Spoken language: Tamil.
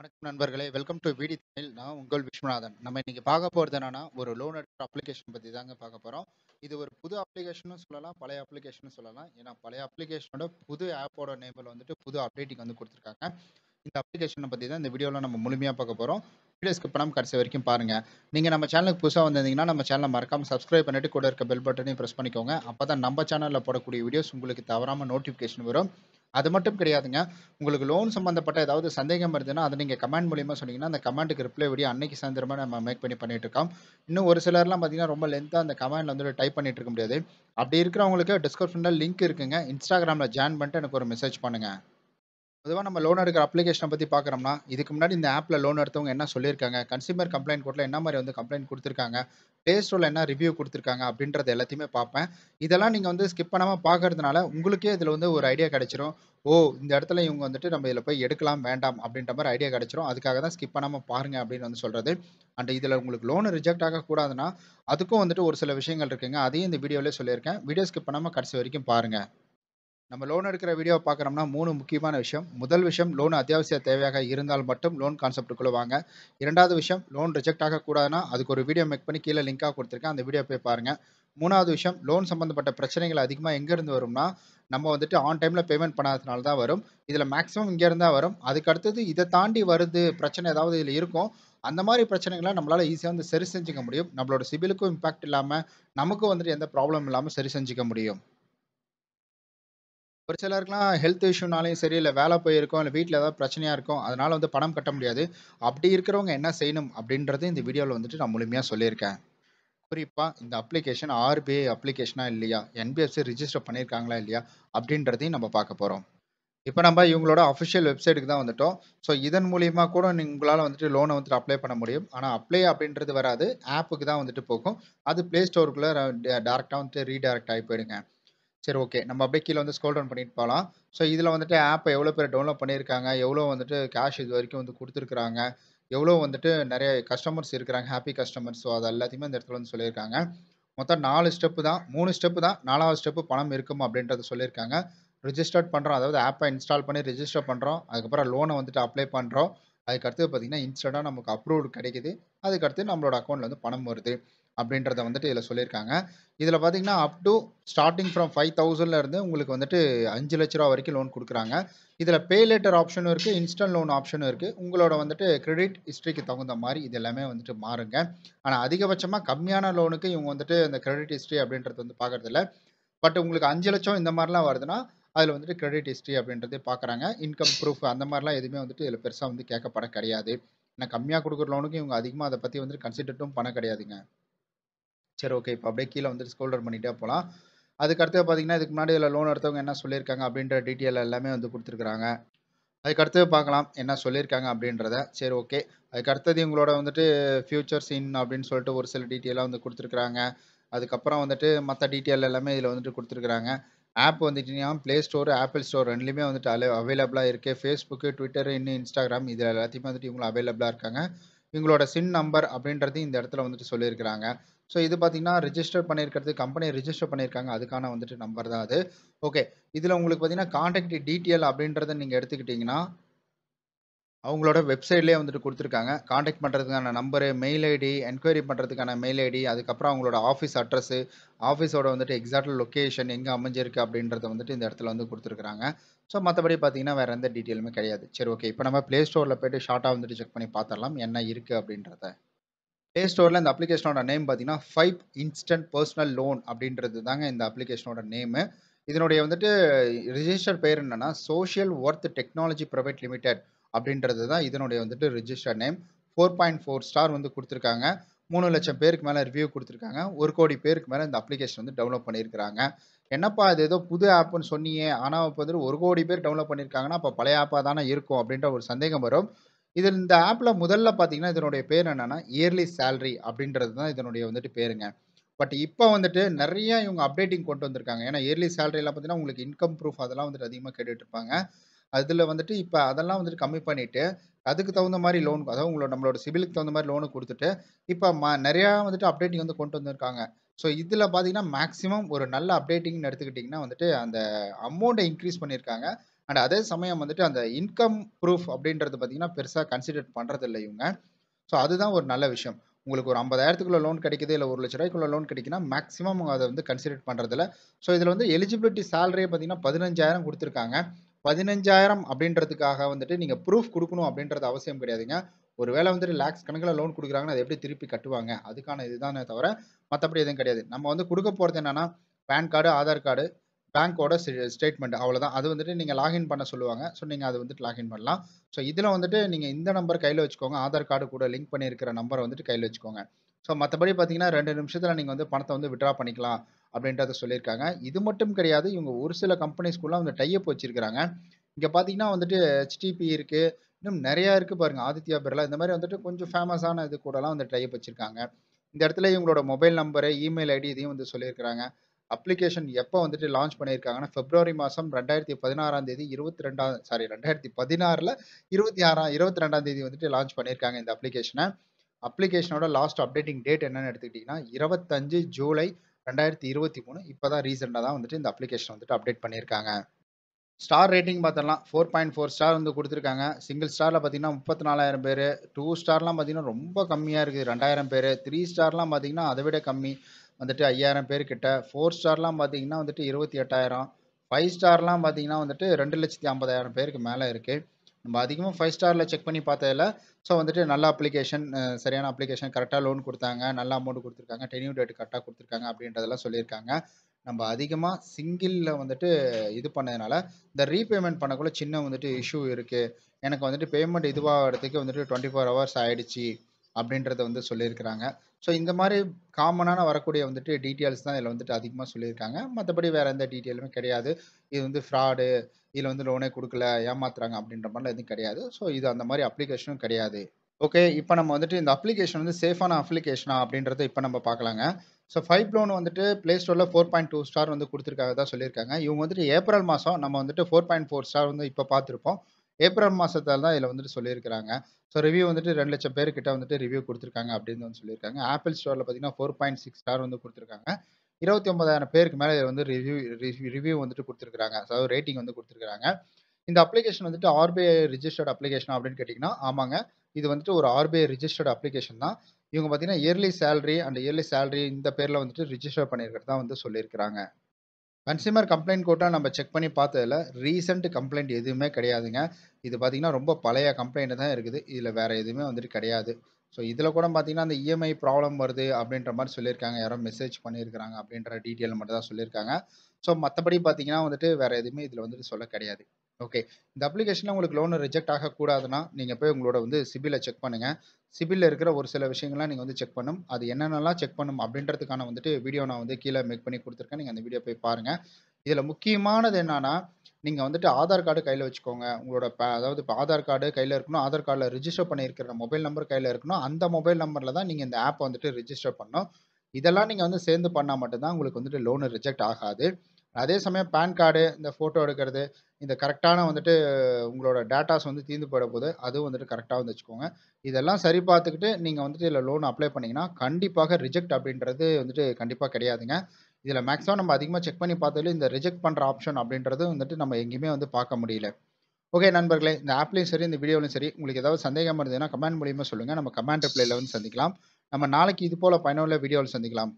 வணக்கம் நண்பர்களே வெல்கம் டு வீடி தமிழ் நான் உங்கள் விஸ்வநாதன் நம்ம இன்னைக்கு பார்க்க போகிறது என்னன்னா ஒரு லோன் எடுக்கிற அப்ளிகேஷன் பற்றி தாங்க பார்க்க போகிறோம் இது ஒரு புது அப்ளிகேஷனும் சொல்லலாம் பழைய அப்ளிகேஷனும் சொல்லலாம் ஏன்னா பழைய அப்ளிகேஷனோட புது ஆப்போட நேபில் வந்துட்டு புது அப்டேட்டிங் வந்து கொடுத்துருக்காங்க இந்த அப்ளிகேஷனை பற்றி தான் இந்த வீடியோவில் நம்ம முழுமையாக பார்க்க போகிறோம் வீடியோ ஸ்கிப் பண்ணாமல் கடைசி வரைக்கும் பாருங்கள் நீங்கள் நம்ம சேனலுக்கு புதுசாக வந்திருந்தீங்கன்னா நம்ம சேனலை மறக்காமல் சப்ஸ்கிரைப் பண்ணிட்டு கூட இருக்க பெல் பட்டனையும் ப்ரெஸ் பண்ணிக்கோங்க அப்போ தான் நம்ம சேனலில் போடக்கூடிய வீடியோஸ் உங்களுக்கு தவறாமல் நோட்டிஃபிகேஷன் வரும் அது மட்டும் கிடையாதுங்க உங்களுக்கு லோன் சம்மந்தப்பட்ட ஏதாவது சந்தேகம் இருந்ததுன்னா அதை நீங்கள் கமெண்ட் மூலியமாக சொன்னீங்கன்னா அந்த கமெண்ட்டுக்கு ரிப்ளை வீடியோ அன்னைக்கு சாயந்தரமாக நம்ம மேக் பண்ணி பண்ணிட்டு இருக்கோம் இன்னும் ஒரு சிலர்லாம் பார்த்தீங்கன்னா ரொம்ப லென்த்தாக அந்த கமெண்ட்ல வந்து டைப் பண்ணிட்டு இருக்க முடியாது அப்படி இருக்கிறவங்களுக்கு டிஸ்கிரிப்ஷனில் லிங்க் இருக்குங்க இன்ஸ்டாகிராமில் ஜாயின் பண்ணிட்டு எனக்கு ஒரு மெசேஜ் பண்ணுங்கள் பொதுவாக நம்ம லோன் எடுக்கிற அப்ளிகேஷனை பற்றி பார்க்குறோம்னா, இதுக்கு முன்னாடி இந்த ஆப்பில் லோன் எடுத்தவங்க என்ன சொல்லியிருக்காங்க? கன்சியூமர் கம்ப்ளைண்ட் கோர்ட்டில் என்ன மாதிரி வந்து கம்ப்ளைண்ட் கொடுத்துருக்காங்க பிளே ஸ்டோரில் என்ன ரிவ்யூ கொடுத்துருக்காங்க அப்படின்றது எல்லாத்தையுமே பார்ப்பேன். இதெல்லாம் நீங்கள் வந்து ஸ்கிப் பண்ணாமல் பார்க்கறதுனால, உங்களுக்கே இதில் வந்து ஒரு ஐடியா கிடச்சிரும் ஓ! இந்த இடத்துல இவங்க வந்துட்டு நம்ம இதில் போய் எடுக்கலாம், வேண்டாம் அப்படின்ற மாதிரி ஐடியா கிடைச்சிரும். அதுக்காக தான் ஸ்கிப் பண்ணாமல் பாருங்க அப்படின்னு வந்து சொல்கிறது அண்ட் இதில் உங்களுக்கு லோன் ரிஜெக்ட் ஆகக்கூடாதுன்னா, அதுக்கும் வந்துட்டு ஒரு சில விஷயங்கள் இருக்குங்க. அதையும் இந்த வீடியோவில் சொல்லியிருக்கேன். வீடியோ ஸ்கிப் பண்ணாமல் கடைசி வரைக்கும் பாருங்கள் நம்ம லோன் எடுக்கிற வீடியோ பார்க்குறோம்னா மூணு முக்கியமான விஷயம் முதல் விஷயம் லோன் அத்தியாவசிய தேவையாக இருந்தால் மட்டும் லோன் கான்செப்ட்டுக்குள்ள வாங்க இரண்டாவது விஷயம் லோன் ரிஜெக்ட் ஆகக்கூடாதுன்னா அதுக்கு ஒரு வீடியோ மேக் பண்ணி கீழே லிங்காக கொடுத்துருக்கேன் அந்த வீடியோ போய் பாருங்கள் மூணாவது விஷயம் லோன் சம்மந்தப்பட்ட பிரச்சனைகள் அதிகமாக எங்கேருந்து வரும்னா நம்ம வந்துட்டு ஆன் டைமில் பேமெண்ட் பண்ணாததுனால தான் வரும் இதில் மேக்ஸிமம் இங்கேருந்து தான் வரும் அதுக்கு அடுத்தது இதை தாண்டி வருது பிரச்சனை ஏதாவது இதில் இருக்கும் அந்த மாதிரி பிரச்சனைகளை நம்மளால் ஈஸியாக வந்து சரி செஞ்சுக்க முடியும் நம்மளோட சிபிலுக்கும் இம்பாக்ட் இல்லாமல் நமக்கும் வந்துட்டு எந்த ப்ராப்ளம் இல்லாமல் சரி செஞ்சுக்க முடியும் ஒரு சிலருக்குலாம் ஹெல்த் இஷ்யூனாலையும் சரி இல்லை வேலை போயிருக்கோம் இல்லை வீட்டில் ஏதாவது பிரச்சனையாக இருக்கும் அதனால் வந்து பணம் கட்ட முடியாது அப்படி இருக்கிறவங்க என்ன செய்யணும் அப்படின்றது இந்த வீடியோவில் வந்துட்டு நான் முழுமையாக சொல்லியிருக்கேன் குறிப்பாக இந்த அப்ளிகேஷன் ஆர்பிஐ அப்ளிகேஷனாக இல்லையா என்பிஎஃப்சி ரிஜிஸ்டர் பண்ணியிருக்காங்களா இல்லையா அப்படின்றதையும் நம்ம பார்க்க போகிறோம் இப்போ நம்ம இவங்களோட அஃபிஷியல் வெப்சைட்டுக்கு தான் வந்துட்டோம் ஸோ இதன் மூலிமா கூட உங்களால் வந்துட்டு லோனை வந்துட்டு அப்ளை பண்ண முடியும் ஆனால் அப்ளை அப்படின்றது வராது ஆப்புக்கு தான் வந்துட்டு போகும் அது ப்ளே ஸ்டோருக்குள்ளே டேரெக்டாக வந்துட்டு ரீடைரக்ட் ஆகி போயிடுங்க சரி ஓகே நம்ம அப்படியே கீழே வந்து ஸ்கோல் டவுன் பண்ணிட்டு போகலாம் ஸோ இதில் வந்துட்டு ஆப்பை எவ்வளோ பேர் டவுன்லோட் பண்ணியிருக்காங்க எவ்வளோ வந்துட்டு கேஷ் இது வரைக்கும் வந்து கொடுத்துருக்குறாங்க எவ்வளோ வந்துட்டு நிறைய கஸ்டமர்ஸ் இருக்கிறாங்க ஹாப்பி கஸ்டமர்ஸ் ஸோ அது எல்லாத்தையுமே அந்த இடத்துல வந்து சொல்லியிருக்காங்க மொத்தம் நாலு ஸ்டெப்பு தான் மூணு ஸ்டெப்பு தான் நாலாவது ஸ்டெப்பு பணம் இருக்கும் அப்படின்றத சொல்லியிருக்காங்க ரிஜிஸ்டர்ட் பண்ணுறோம் அதாவது ஆப்பை இன்ஸ்டால் பண்ணி ரிஜிஸ்டர் பண்ணுறோம் அதுக்கப்புறம் லோனை வந்துட்டு அப்ளை பண்ணுறோம் அதுக்கடுத்து பார்த்திங்கன்னா இன்ஸ்டண்ட்டாக நமக்கு அப்ரூவ்டு கிடைக்குது அதுக்கடுத்து நம்மளோட அக்கௌண்ட்டில் வந்து பணம் வருது அப்படின்றத வந்துட்டு இதில் சொல்லியிருக்காங்க இதில் பார்த்தீங்கன்னா up to starting from five தௌசண்ட்லேருந்து உங்களுக்கு வந்துட்டு அஞ்சு லட்ச ரூபா வரைக்கும் லோன் கொடுக்குறாங்க இதில் பே லெட்டர் ஆப்ஷனும் இருக்குது இன்ஸ்டன்ட் லோன் ஆப்ஷனும் இருக்குது உங்களோட வந்துட்டு கிரெடிட் ஹிஸ்ட்ரிக்கு தகுந்த மாதிரி இது எல்லாமே வந்துட்டு மாறுங்க ஆனால் அதிகபட்சமாக கம்மியான லோனுக்கு இவங்க வந்துட்டு இந்த கிரெடிட் ஹிஸ்ட்ரி அப்படின்றது வந்து இல்லை பட் உங்களுக்கு அஞ்சு லட்சம் இந்த மாதிரிலாம் வருதுன்னா அதில் வந்துட்டு கிரெடிட் ஹிஸ்ட்ரி அப்படின்றதே பார்க்குறாங்க இன்கம் ப்ரூஃப் அந்த மாதிரிலாம் எதுவுமே வந்துட்டு இதில் பெருசாக வந்து கேட்கப்பட கிடையாது ஏன்னா கம்மியாக கொடுக்குற லோனுக்கு இவங்க அதிகமாக அதை பற்றி வந்துட்டு கன்சிடர்ட்டும் பண்ண கிடையாதுங்க சரி ஓகே இப்போ அப்படியே கீழே வந்துட்டு ஸ்கோல்டர் பண்ணிகிட்டே போகலாம் அதுக்கடுத்து பார்த்தீங்கன்னா இதுக்கு முன்னாடி இதில் லோன் எடுத்தவங்க என்ன சொல்லியிருக்காங்க அப்படின்ற டீட்டெயில் எல்லாமே வந்து கொடுத்துருக்குறாங்க அதுக்கடுத்து பார்க்கலாம் என்ன சொல்லியிருக்காங்க அப்படின்றத சரி ஓகே அதுக்கடுத்தது இவங்களோட வந்துட்டு ஃபியூச்சர் சீன் அப்படின்னு சொல்லிட்டு ஒரு சில டீட்டெயிலாக வந்து கொடுத்துருக்குறாங்க அதுக்கப்புறம் வந்துட்டு மற்ற டீட்டெயில் எல்லாமே இதில் வந்துட்டு கொடுத்துருக்குறாங்க ஆப் வந்துட்டுனா ப்ளே ஸ்டோர் ஆப்பிள் ஸ்டோர் ரெண்டுலேயுமே வந்துட்டு அலே அவைலபிளாக இருக்குது ஃபேஸ்புக்கு ட்விட்டர் இன்னும் இன்ஸ்டாகிராம் இதில் எல்லாத்தையுமே வந்துட்டு இவங்களும் அவைலபிளாக இருக்காங்க இவங்களோட சின் நம்பர் அப்படின்றது இந்த இடத்துல வந்துட்டு சொல்லியிருக்கிறாங்க ஸோ இது பார்த்தீங்கன்னா ரிஜிஸ்டர் பண்ணியிருக்கிறது கம்பெனியை ரிஜிஸ்டர் பண்ணியிருக்காங்க அதுக்கான வந்துட்டு நம்பர் தான் அது ஓகே இதில் உங்களுக்கு பார்த்தீங்கன்னா காண்டாக்ட் டீட்டெயில் அப்படின்றத நீங்கள் எடுத்துக்கிட்டிங்கன்னா அவங்களோட வெப்சைட்லேயே வந்துட்டு கொடுத்துருக்காங்க காண்டாக்ட் பண்ணுறதுக்கான நம்பரு மெயில் ஐடி என்கொயரி பண்ணுறதுக்கான மெயில் ஐடி அதுக்கப்புறம் அவங்களோட ஆஃபீஸ் அட்ரஸ்ஸு ஆஃபீஸோட வந்துட்டு எக்ஸாக்ட் லொக்கேஷன் எங்கே அமைஞ்சிருக்கு அப்படின்றத வந்துட்டு இந்த இடத்துல வந்து கொடுத்துருக்காங்க ஸோ மற்றபடி பார்த்தீங்கன்னா வேறு எந்த டீட்டெயிலுமே கிடையாது சரி ஓகே இப்போ நம்ம ப்ளே ஸ்டோரில் போய்ட்டு ஷார்ட்டாக வந்துட்டு செக் பண்ணி பார்த்துடலாம் என்ன இருக்குது அப்படின்றத ப்ளே ஸ்டோரில் இந்த அப்ளிகேஷனோட நேம் பார்த்தீங்கன்னா ஃபைவ் இன்ஸ்டன்ட் பர்சனல் லோன் அப்படின்றது தாங்க இந்த அப்ளிகேஷனோட நேமு இதனுடைய வந்துட்டு ரிஜிஸ்டர் பேர் என்னென்னா social worth technology private limited அப்படின்றது தான் இதனுடைய வந்துட்டு register name four point four star வந்து கொடுத்துருக்காங்க மூணு லட்சம் பேருக்கு மேலே ரிவ்யூ கொடுத்துருக்காங்க ஒரு கோடி பேருக்கு மேலே இந்த அப்ளிகேஷன் வந்து டெவலப் பண்ணியிருக்கிறாங்க என்னப்பா அது ஏதோ புது ஆப்புன்னு சொன்னியே ஆனால் இப்போ வந்துட்டு ஒரு கோடி பேர் டவுன்லோட் பண்ணியிருக்காங்கன்னா அப்போ பழைய ஆப்பாக தானே இருக்கும் அப்படின்ற ஒரு சந்தேகம் வரும் இதில் இந்த ஆப்பில் முதல்ல பார்த்தீங்கன்னா இதனுடைய பேர் என்னென்னா இயர்லி சேலரி அப்படின்றது தான் இதனுடைய வந்துட்டு பேருங்க பட் இப்போ வந்துட்டு நிறைய இவங்க அப்டேட்டிங் கொண்டு வந்திருக்காங்க ஏன்னா இயர்லி சேலரியெல்லாம் பார்த்தீங்கன்னா உங்களுக்கு இன்கம் ப்ரூஃப் அதெல்லாம் வந்துட்டு அதிகமாக கேட்டுட்ருப்பாங்க இருப்பாங்க அதில் வந்துட்டு இப்போ அதெல்லாம் வந்துட்டு கம்மி பண்ணிவிட்டு அதுக்கு தகுந்த மாதிரி லோன் அதாவது உங்களோட நம்மளோட சிபிலுக்கு தகுந்த மாதிரி லோனு கொடுத்துட்டு இப்போ ம நிறையா வந்துட்டு அப்டேட்டிங் வந்து கொண்டு வந்திருக்காங்க ஸோ இதில் பார்த்தீங்கன்னா மேக்ஸிமம் ஒரு நல்ல அப்டேட்டிங்னு எடுத்துக்கிட்டிங்கன்னா வந்துட்டு அந்த அமௌண்ட்டை இன்க்ரீஸ் பண்ணியிருக்காங்க அண்ட் அதே சமயம் வந்துட்டு அந்த இன்கம் ப்ரூஃப் அப்படின்றது பார்த்தீங்கன்னா பெருசாக கன்சிடர் பண்ணுறது இல்லை இவங்க ஸோ அதுதான் ஒரு நல்ல விஷயம் உங்களுக்கு ஒரு ஐம்பதாயிரத்துக்குள்ள லோன் கிடைக்குது இல்லை ஒரு லட்ச ரூபாய்க்குள்ள லோன் கிடைக்குன்னா மேக்ஸிமம் அதை வந்து கன்சிடர் பண்ணுறதில்ல ஸோ இதில் வந்து எலிஜிபிலிட்டி சேலரியே பார்த்தீங்கன்னா பதினஞ்சாயிரம் கொடுத்துருக்காங்க பதினஞ்சாயிரம் அப்படின்றதுக்காக வந்துட்டு நீங்கள் ப்ரூஃப் கொடுக்கணும் அப்படின்றது அவசியம் கிடையாதுங்க ஒரு வேளை வந்துட்டு லேக்ஸ் கணக்கில் லோன் கொடுக்குறாங்கன்னா அதை எப்படி திருப்பி கட்டுவாங்க அதுக்கான இதுதானே தவிர மற்றபடி எதுவும் கிடையாது நம்ம வந்து கொடுக்க போகிறது என்னென்னா பேன் கார்டு ஆதார் கார்டு பேங்க்கோட ஸ்டேட்மெண்ட் அவ்வளோதான் அது வந்துட்டு நீங்கள் லாகின் பண்ண சொல்லுவாங்க ஸோ நீங்கள் அது வந்துட்டு லாகின் பண்ணலாம் ஸோ இதில் வந்துட்டு நீங்கள் இந்த நம்பர் கையில் வச்சுக்கோங்க ஆதார் கார்டு கூட லிங்க் பண்ணியிருக்கிற நம்பரை வந்துட்டு கையில் வச்சுக்கோங்க ஸோ மற்றபடி பார்த்தீங்கன்னா ரெண்டு நிமிஷத்தில் நீங்கள் வந்து பணத்தை வந்து விட்ரா பண்ணிக்கலாம் அப்படின்றத சொல்லியிருக்காங்க இது மட்டும் கிடையாது இவங்க ஒரு சில கம்பெனிஸ்க்குள்ளே வந்து டைப் வச்சுருக்கிறாங்க இங்கே பார்த்தீங்கன்னா வந்துட்டு ஹெச்டிபி இருக்குது இன்னும் நிறையா இருக்குது பாருங்கள் ஆதித்யா பிர்லா இந்த மாதிரி வந்துட்டு கொஞ்சம் ஃபேமஸான இது கூடலாம் வந்து டைப் வச்சுருக்காங்க இந்த இடத்துல இவங்களோட மொபைல் நம்பரு இமெயில் ஐடி இதையும் வந்து சொல்லியிருக்கிறாங்க அப்ளிகேஷன் எப்போ வந்துட்டு லான்ச் பண்ணியிருக்காங்கன்னா பிப்ரவரி மாதம் ரெண்டாயிரத்தி பதினாறாம் தேதி இருபத்தி ரெண்டாம் சாரி ரெண்டாயிரத்தி பதினாறில் இருபத்தி ஆறாம் இருபத்தி ரெண்டாம் தேதி வந்துட்டு லான்ச் பண்ணியிருக்காங்க இந்த அப்ளிகேஷனை அப்ளிகேஷனோட லாஸ்ட் அப்டேட்டிங் டேட் என்னன்னு எடுத்துக்கிட்டிங்கன்னா இருபத்தஞ்சு ஜூலை ரெண்டாயிரத்தி இருபத்தி மூணு இப்போ தான் ரீசெண்டாக தான் வந்துட்டு இந்த அப்ளிகேஷன் வந்துட்டு அப்டேட் பண்ணியிருக்காங்க ஸ்டார் ரேட்டிங் பார்த்தோம்னா ஃபோர் பாயிண்ட் ஃபோர் ஸ்டார் வந்து கொடுத்துருக்காங்க சிங்கிள் ஸ்டாரில் பார்த்தீங்கன்னா முப்பத்தி நாலாயிரம் பேர் டூ ஸ்டார்லாம் பார்த்தீங்கன்னா ரொம்ப கம்மியாக இருக்குது ரெண்டாயிரம் பேர் த்ரீ ஸ்டார்லாம் பார்த்தீங்கன்னா அதை விட கம்மி வந்துட்டு ஐயாயிரம் பேர்கிட்ட ஃபோர் ஸ்டார்லாம் பார்த்தீங்கன்னா வந்துட்டு இருபத்தி எட்டாயிரம் ஃபைவ் ஸ்டார்லாம் பார்த்தீங்கன்னா வந்துட்டு ரெண்டு லட்சத்தி ஐம்பதாயிரம் பேருக்கு மேலே இருக்குது நம்ம அதிகமாக ஃபைவ் ஸ்டாரில் செக் பண்ணி பார்த்ததில்ல ஸோ வந்துட்டு நல்ல அப்ளிகேஷன் சரியான அப்ளிகேஷன் கரெக்டாக லோன் கொடுத்தாங்க நல்ல அமௌண்ட் கொடுத்துருக்காங்க டெனியூ டேட் கரெக்டாக கொடுத்துருக்காங்க அப்படின்றதெல்லாம் சொல்லியிருக்காங்க நம்ம அதிகமாக சிங்கிளில் வந்துட்டு இது பண்ணதுனால இந்த ரீபேமெண்ட் பண்ணக்குள்ளே சின்ன வந்துட்டு இஷ்யூ இருக்குது எனக்கு வந்துட்டு பேமெண்ட் இதுவாகிறதுக்கு வந்துட்டு டுவெண்ட்டி ஃபோர் ஹவர்ஸ் ஆகிடுச்சி அப்படின்றத வந்து சொல்லியிருக்கிறாங்க ஸோ இந்த மாதிரி காமனான வரக்கூடிய வந்துட்டு டீட்டெயில்ஸ் தான் இதில் வந்துட்டு அதிகமாக சொல்லியிருக்காங்க மற்றபடி வேறு எந்த டீட்டெயிலுமே கிடையாது இது வந்து ஃப்ராடு இதில் வந்து லோனே கொடுக்கல ஏமாத்துறாங்க அப்படின்ற மாதிரிலாம் எதுவும் கிடையாது ஸோ இது அந்த மாதிரி அப்ளிகேஷனும் கிடையாது ஓகே இப்போ நம்ம வந்துட்டு இந்த அப்ளிகேஷன் வந்து சேஃபான அப்ளிகேஷனா அப்படின்றத இப்போ நம்ம பார்க்கலாங்க ஸோ ஃபைவ் லோன் வந்துட்டு ப்ளே ஸ்டோரில் ஃபோர் பாயிண்ட் டூ ஸ்டார் வந்து கொடுத்துருக்காங்க தான் சொல்லியிருக்காங்க இவங்க வந்துட்டு ஏப்ரல் மாதம் நம்ம வந்துட்டு ஃபோர் பாயிண்ட் ஃபோர் ஸ்டார் வந்து இப்போ பார்த்துருப்போம் ஏப்ரல் மாதத்தால் தான் இதில் வந்துட்டு சொல்லியிருக்கிறாங்க ஸோ ரிவ்யூ வந்துட்டு ரெண்டு லட்சம் பேர்கிட்ட வந்துட்டு ரிவ்யூ கொடுத்துருக்காங்க அப்படின்னு வந்து சொல்லியிருக்காங்க ஆப்பிள் ஸ்டோரில் பார்த்தீங்கன்னா ஃபோர் பாயிண்ட் சிக்ஸ் ஸ்டார் வந்து கொடுத்துருக்காங்க இருபத்தி ஒன்பதாயிரம் பேருக்கு மேலே வந்து ரிவ்யூ ரிவ்யூ வந்துட்டு கொடுத்துருக்காங்க அதாவது ரேட்டிங் வந்து கொடுத்துருக்காங்க இந்த அப்ளிகேஷன் வந்துட்டு ஆர்பிஐ ரிஜிஸ்டர்ட் அப்ளிகேஷன் அப்படின்னு கேட்டிங்கன்னா ஆமாங்க இது வந்துட்டு ஒரு ஆர்பிஐ ரிஜிஸ்டர்ட் அப்ளிகேஷன் தான் இவங்க பார்த்தீங்கன்னா early salary and early salary இந்த பேரில் வந்துட்டு ரிஜிஸ்டர் பண்ணியிருக்கிறது தான் வந்து சொல்லியிருக்கிறாங்க கன்சியூமர் கம்ப்ளைண்ட் கோர்ட்டாக நம்ம செக் பண்ணி பார்த்ததில் ரீசெண்ட் கம்ப்ளைண்ட் எதுவுமே கிடையாதுங்க இது பார்த்திங்கன்னா ரொம்ப பழைய கம்ப்ளைண்ட் தான் இருக்குது இதில் வேறு எதுவுமே வந்துட்டு கிடையாது ஸோ இதில் கூட பார்த்திங்கன்னா அந்த இஎம்ஐ e ப்ராப்ளம் வருது அப்படின்ற மாதிரி சொல்லியிருக்காங்க யாரோ மெசேஜ் பண்ணியிருக்கிறாங்க அப்படின்ற டீட்டெயில் மட்டும் தான் சொல்லியிருக்காங்க ஸோ மற்றபடி பார்த்தீங்கன்னா வந்துட்டு வேறு எதுவுமே இதில் வந்துட்டு சொல்ல கிடையாது ஓகே இந்த அப்ளிகேஷனில் உங்களுக்கு லோனை ரிஜெக்ட் ஆகக்கூடாதுன்னா நீங்கள் போய் உங்களோட வந்து சிபிலை செக் பண்ணுங்கள் சிபிலில் இருக்கிற ஒரு சில விஷயங்கள்லாம் நீங்கள் வந்து செக் பண்ணும் அது என்னென்னலாம் செக் பண்ணும் அப்படின்றதுக்கான வந்துட்டு வீடியோ நான் வந்து கீழே மேக் பண்ணி கொடுத்துருக்கேன் நீங்கள் அந்த வீடியோ போய் பாருங்கள் இதில் முக்கியமானது என்னன்னா நீங்கள் வந்துட்டு ஆதார் கார்டு கையில் வச்சுக்கோங்க உங்களோட ப அதாவது இப்போ ஆதார் கார்டு கையில் இருக்கணும் ஆதார் கார்டில் ரிஜிஸ்டர் பண்ணியிருக்கிற மொபைல் நம்பர் கையில் இருக்கணும் அந்த மொபைல் நம்பரில் தான் நீங்கள் இந்த ஆப்பை வந்துட்டு ரிஜிஸ்டர் பண்ணணும் இதெல்லாம் நீங்கள் வந்து சேர்ந்து பண்ணால் மட்டும்தான் உங்களுக்கு வந்துட்டு லோனு ரிஜெக்ட் ஆகாது அதே சமயம் பேன் கார்டு இந்த ஃபோட்டோ எடுக்கிறது இந்த கரெக்டான வந்துட்டு உங்களோட டேட்டாஸ் வந்து தீர்ந்து போயிட போது அதுவும் வந்துட்டு கரெக்டாக வந்து வச்சுக்கோங்க இதெல்லாம் சரி பார்த்துக்கிட்டு நீங்கள் வந்துட்டு இதில் லோன் அப்ளை பண்ணிங்கன்னா கண்டிப்பாக ரிஜெக்ட் அப்படின்றது வந்துட்டு கண்டிப்பாக கிடையாதுங்க இதில் மேக்ஸிமம் நம்ம அதிகமாக செக் பண்ணி பார்த்ததுலேயும் இந்த ரிஜெக்ட் பண்ணுற ஆப்ஷன் அப்படின்றது வந்துட்டு நம்ம எங்கேயுமே வந்து பார்க்க முடியல ஓகே நண்பர்களே இந்த ஆப்லேயும் சரி இந்த வீடியோலையும் சரி உங்களுக்கு ஏதாவது சந்தேகம் இருந்ததுன்னா கமெண்ட் மூலியமாக சொல்லுங்கள் நம்ம கமெண்ட் ரிப்ளைல வந்து சந்திக்கலாம் நம்ம நாளைக்கு இது போல் பயனுள்ள வீடியோவில் சந்திக்கலாம்